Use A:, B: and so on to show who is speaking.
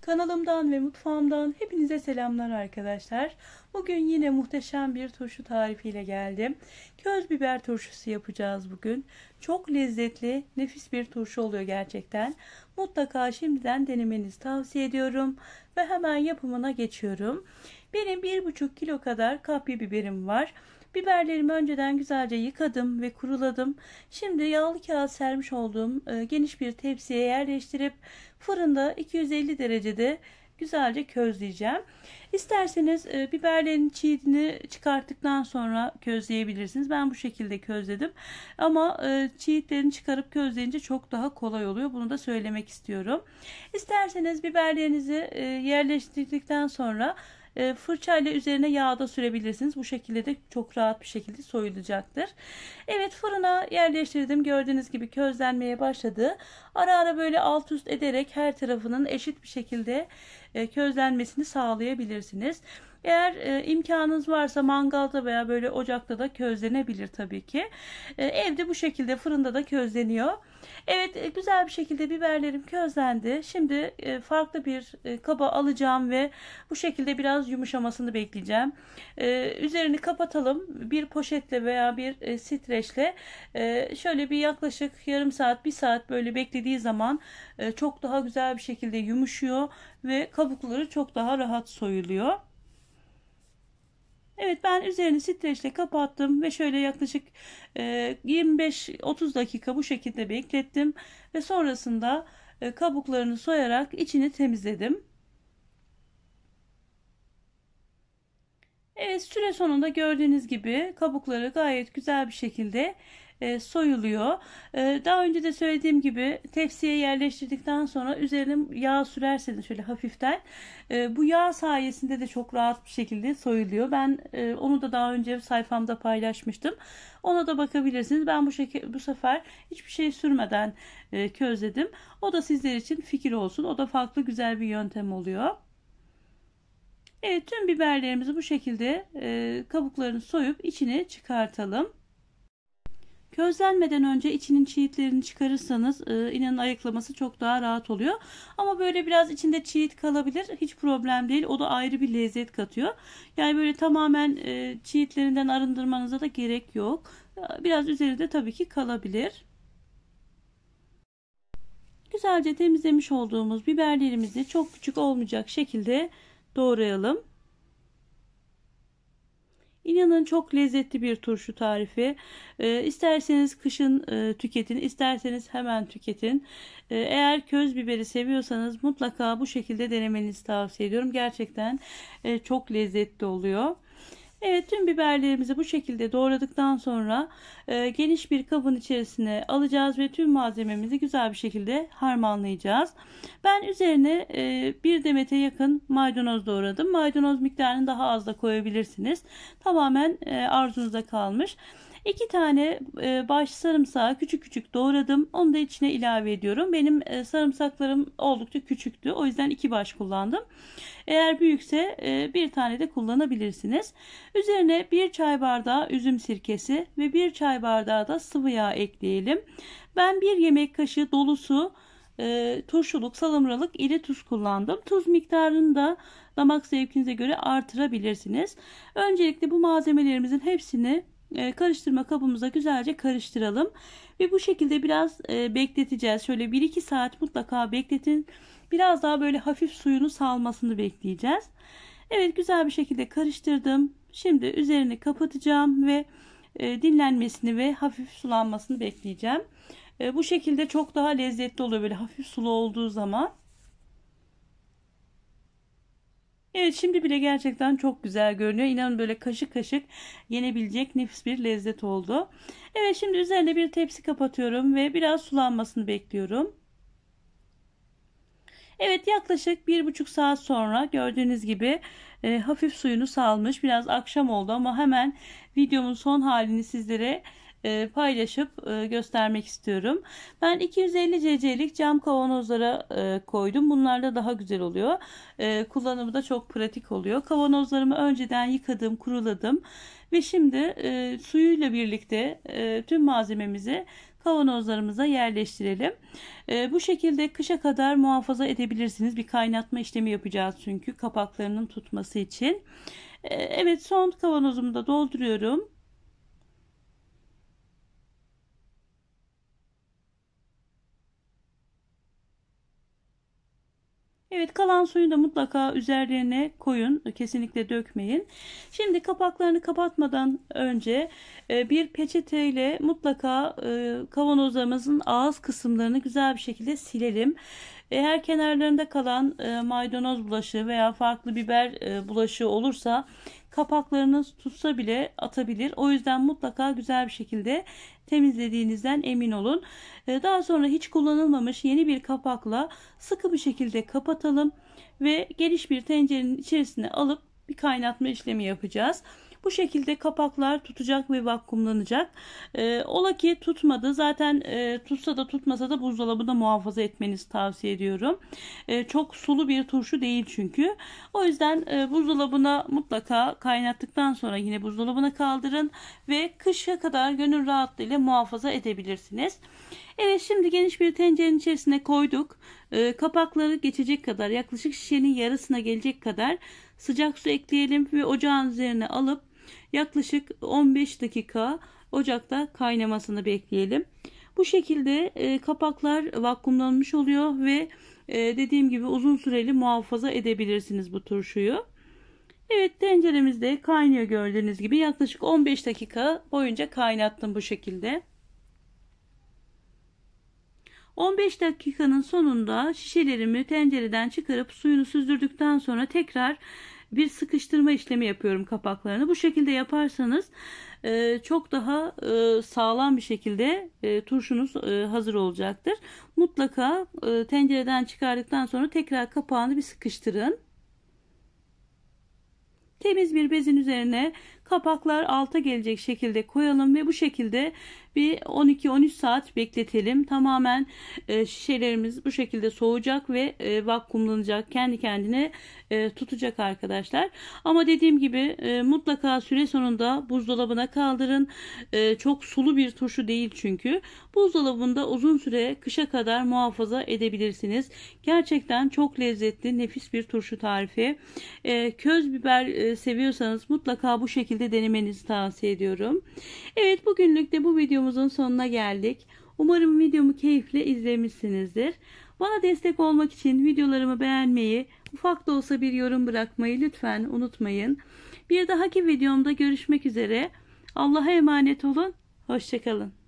A: Kanalımdan ve mutfağımdan hepinize selamlar arkadaşlar. Bugün yine muhteşem bir turşu tarifiyle geldim. Köz biber turşusu yapacağız bugün. Çok lezzetli, nefis bir turşu oluyor gerçekten. Mutlaka şimdiden denemenizi tavsiye ediyorum. Ve hemen yapımına geçiyorum. Benim 1,5 kilo kadar kapya biberim var. Biberlerimi önceden güzelce yıkadım ve kuruladım. Şimdi yağlı kağıt sermiş olduğum e, geniş bir tepsiye yerleştirip fırında 250 derecede güzelce közleyeceğim. İsterseniz e, biberlerin çiğdini çıkarttıktan sonra közleyebilirsiniz. Ben bu şekilde közledim. Ama e, çiğitlerini çıkarıp közleyince çok daha kolay oluyor. Bunu da söylemek istiyorum. İsterseniz biberlerinizi yerleştirdikten sonra e, fırçayla üzerine yağda sürebilirsiniz. Bu şekilde de çok rahat bir şekilde soyulacaktır. Evet fırına yerleştirdim. Gördüğünüz gibi közlenmeye başladı. Ara ara böyle alt üst ederek her tarafının eşit bir şekilde e, közlenmesini sağlayabilirsiniz. Eğer e, imkanınız varsa mangalda veya böyle ocakta da közlenebilir tabii ki. E, evde bu şekilde fırında da közleniyor. Evet e, güzel bir şekilde biberlerim közlendi. Şimdi e, farklı bir e, kaba alacağım ve bu şekilde biraz yumuşamasını bekleyeceğim. E, üzerini kapatalım. Bir poşetle veya bir e, streçle e, şöyle bir yaklaşık yarım saat bir saat böyle beklediği zaman e, çok daha güzel bir şekilde yumuşuyor ve kabukları çok daha rahat soyuluyor. Evet ben üzerini streçle kapattım ve şöyle yaklaşık 25-30 e, dakika bu şekilde beklettim ve sonrasında e, kabuklarını soyarak içini temizledim. Evet süre sonunda gördüğünüz gibi kabukları gayet güzel bir şekilde e, soyuluyor. E, daha önce de söylediğim gibi tepsiye yerleştirdikten sonra üzerine yağ sürerseniz şöyle hafiften e, bu yağ sayesinde de çok rahat bir şekilde soyuluyor. Ben onu da daha önce sayfamda paylaşmıştım. Ona da bakabilirsiniz. Ben bu şekil, bu sefer hiçbir şey sürmeden közledim. O da sizler için fikir olsun. O da farklı güzel bir yöntem oluyor. Evet tüm biberlerimizi bu şekilde e, kabuklarını soyup içini çıkartalım. Közlenmeden önce içinin çiğitlerini çıkarırsanız e, inanın ayıklaması çok daha rahat oluyor. Ama böyle biraz içinde çiğit kalabilir. Hiç problem değil. O da ayrı bir lezzet katıyor. Yani böyle tamamen e, çiğitlerinden arındırmanıza da gerek yok. E, biraz üzerinde tabii ki kalabilir. Güzelce temizlemiş olduğumuz biberlerimizi çok küçük olmayacak şekilde doğrayalım. İnanın çok lezzetli bir turşu tarifi. E, isterseniz kışın e, tüketin, isterseniz hemen tüketin. E, eğer köz biberi seviyorsanız mutlaka bu şekilde denemenizi tavsiye ediyorum. Gerçekten e, çok lezzetli oluyor. Evet tüm biberlerimizi bu şekilde doğradıktan sonra e, geniş bir kabın içerisine alacağız ve tüm malzememizi güzel bir şekilde harmanlayacağız. Ben üzerine e, bir demete yakın maydanoz doğradım. Maydanoz miktarını daha az da koyabilirsiniz. Tamamen e, arzunuza kalmış. 2 tane e, baş sarımsağı küçük küçük doğradım. Onu da içine ilave ediyorum. Benim e, sarımsaklarım oldukça küçüktü. O yüzden 2 baş kullandım. Eğer büyükse e, bir tane de kullanabilirsiniz. Üzerine 1 çay bardağı üzüm sirkesi ve 1 çay bardağı da sıvı yağ ekleyelim. Ben 1 yemek kaşığı dolusu turşuluk, salamuralık, iri tuz kullandım. Tuz miktarını da damak zevkinize göre artırabilirsiniz. Öncelikle bu malzemelerimizin hepsini e, karıştırma kabımıza güzelce karıştıralım. Ve bu şekilde biraz e, bekleteceğiz. Şöyle 1-2 saat mutlaka bekletin. Biraz daha böyle hafif suyunu salmasını bekleyeceğiz. Evet güzel bir şekilde karıştırdım. Şimdi üzerini kapatacağım ve e, dinlenmesini ve hafif sulanmasını bekleyeceğim. Bu şekilde çok daha lezzetli oluyor böyle hafif sulu olduğu zaman. Evet şimdi bile gerçekten çok güzel görünüyor. İnanın böyle kaşık kaşık yenebilecek nefis bir lezzet oldu. Evet şimdi üzerine bir tepsi kapatıyorum ve biraz sulanmasını bekliyorum. Evet yaklaşık bir buçuk saat sonra gördüğünüz gibi e, hafif suyunu salmış. Biraz akşam oldu ama hemen videomun son halini sizlere e, paylaşıp e, göstermek istiyorum. Ben 250 cc'lik cam kavanozlara e, koydum. Bunlar da daha güzel oluyor. kullanımı da çok pratik oluyor. Kavanozlarımı önceden yıkadım, kuruladım ve şimdi suyuyla birlikte tüm malzememizi kavanozlarımıza yerleştirelim. bu şekilde kışa kadar muhafaza edebilirsiniz. Bir kaynatma işlemi yapacağız çünkü kapaklarının tutması için. evet son kavanozumu da dolduruyorum. Evet kalan suyu da mutlaka üzerlerine koyun. Kesinlikle dökmeyin. Şimdi kapaklarını kapatmadan önce e, bir peçeteyle mutlaka e, kavanozlarımızın ağız kısımlarını güzel bir şekilde silelim. E, her kenarlarında kalan e, maydanoz bulaşığı veya farklı biber e, bulaşığı olursa kapaklarını tutsa bile atabilir. O yüzden mutlaka güzel bir şekilde temizlediğinizden emin olun. E, daha sonra hiç kullanılmamış yeni bir kapakla sıkı bir şekilde kapatalım ve geniş bir tencerenin içerisine alıp bir kaynatma işlemi yapacağız. Bu şekilde kapaklar tutacak ve vakumlanacak. E, ola ki tutmadı. Zaten e, tutsa da tutmasa da buzdolabında muhafaza etmenizi tavsiye ediyorum. E, çok sulu bir turşu değil çünkü. O yüzden e, buzdolabına mutlaka kaynattıktan sonra yine buzdolabına kaldırın ve kışa kadar gönül rahatlığıyla muhafaza edebilirsiniz. Evet şimdi geniş bir tencerenin içerisine koyduk. E, kapakları geçecek kadar yaklaşık şişenin yarısına gelecek kadar sıcak su ekleyelim ve ocağın üzerine alıp Yaklaşık 15 dakika ocakta kaynamasını bekleyelim. Bu şekilde e, kapaklar vakumlanmış oluyor ve e, dediğim gibi uzun süreli muhafaza edebilirsiniz bu turşuyu. Evet tenceremizde kaynıyor gördüğünüz gibi yaklaşık 15 dakika boyunca kaynattım bu şekilde. 15 dakikanın sonunda şişelerimi tencereden çıkarıp suyunu süzdürdükten sonra tekrar bir sıkıştırma işlemi yapıyorum kapaklarını. Bu şekilde yaparsanız e, çok daha e, sağlam bir şekilde e, turşunuz e, hazır olacaktır. Mutlaka e, tencereden çıkardıktan sonra tekrar kapağını bir sıkıştırın. Temiz bir bezin üzerine kapaklar alta gelecek şekilde koyalım ve bu şekilde bir 12-13 saat bekletelim. Tamamen e, şişelerimiz bu şekilde soğuyacak ve e, vakumlanacak. Kendi kendine e, tutacak arkadaşlar. Ama dediğim gibi e, mutlaka süre sonunda buzdolabına kaldırın. E, çok sulu bir turşu değil çünkü. Buzdolabında uzun süre kışa kadar muhafaza edebilirsiniz. Gerçekten çok lezzetli nefis bir turşu tarifi. E, köz biber e, seviyorsanız mutlaka bu şekilde denemenizi tavsiye ediyorum. Evet bugünlük de bu videomuzun sonuna geldik. Umarım videomu keyifle izlemişsinizdir. Bana destek olmak için videolarımı beğenmeyi, ufak da olsa bir yorum bırakmayı lütfen unutmayın. Bir dahaki videomda görüşmek üzere. Allah'a emanet olun. Hoşçakalın.